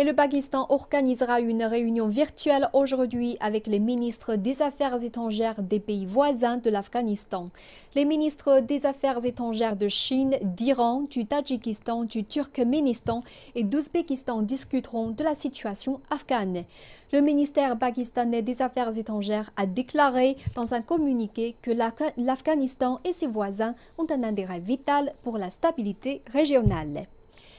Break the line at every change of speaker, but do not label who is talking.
et le Pakistan organisera une réunion virtuelle aujourd'hui avec les ministres des Affaires étrangères des pays voisins de l'Afghanistan. Les ministres des Affaires étrangères de Chine, d'Iran, du Tadjikistan, du Turkménistan et d'Ouzbékistan discuteront de la situation afghane. Le ministère pakistanais des Affaires étrangères a déclaré dans un communiqué que l'Afghanistan et ses voisins ont un intérêt vital pour la stabilité régionale.